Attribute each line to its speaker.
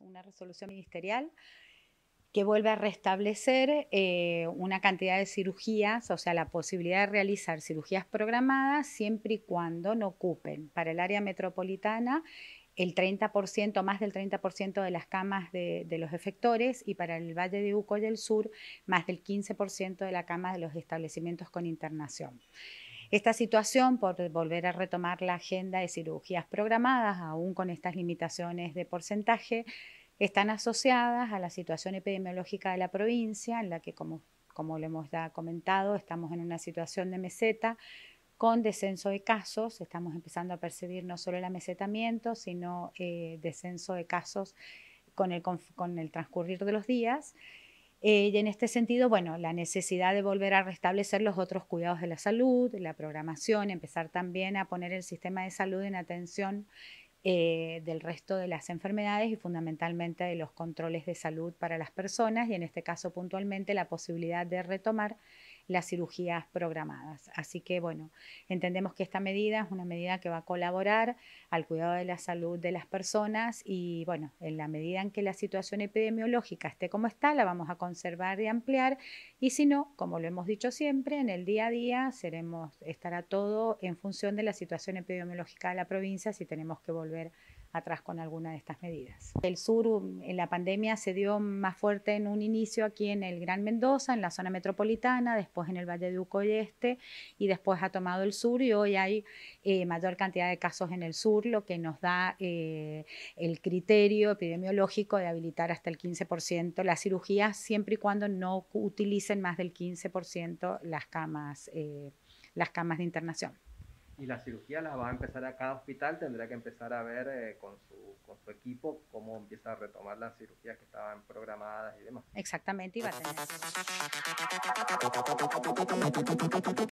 Speaker 1: una resolución ministerial que vuelve a restablecer eh, una cantidad de cirugías, o sea, la posibilidad de realizar cirugías programadas siempre y cuando no ocupen para el área metropolitana el 30%, más del 30% de las camas de, los efectores y para el Valle de Uco y el Sur, más del 15% de la cama de los establecimientos con internación. Esta situación, por volver a retomar la agenda de cirugías programadas, aún con estas limitaciones de porcentaje, están asociadas a la situación epidemiológica de la provincia, en la que, como, como lo hemos ya comentado, estamos en una situación de meseta con descenso de casos. Estamos empezando a percibir no solo el amesetamiento, sino eh, descenso de casos con el, con el transcurrir de los días. Eh, y en este sentido, bueno, la necesidad de volver a restablecer los otros cuidados de la salud, la programación, empezar también a poner el sistema de salud en atención eh, del resto de las enfermedades y fundamentalmente de los controles de salud para las personas y en este caso puntualmente la posibilidad de retomar las cirugías programadas. Así que bueno, entendemos que esta medida es una medida que va a colaborar al cuidado de la salud de las personas y bueno, en la medida en que la situación epidemiológica esté como está, la vamos a conservar y ampliar y si no, como lo hemos dicho siempre, en el día a día seremos estará todo en función de la situación epidemiológica de la provincia si tenemos que volver atrás con alguna de estas medidas. El sur, um, en la pandemia, se dio más fuerte en un inicio aquí en el Gran Mendoza, en la zona metropolitana, después en el Valle de Uco y Este, y después ha tomado el sur y hoy hay eh, mayor cantidad de casos en el sur, lo que nos da eh, el criterio epidemiológico de habilitar hasta el 15% las cirugías, siempre y cuando no utilicen más del 15% las camas, eh, las camas de internación y la cirugías las va a empezar a cada hospital, tendrá que empezar a ver eh, con, su, con su equipo cómo empieza a retomar las cirugías que estaban programadas y demás. Exactamente, y a tener.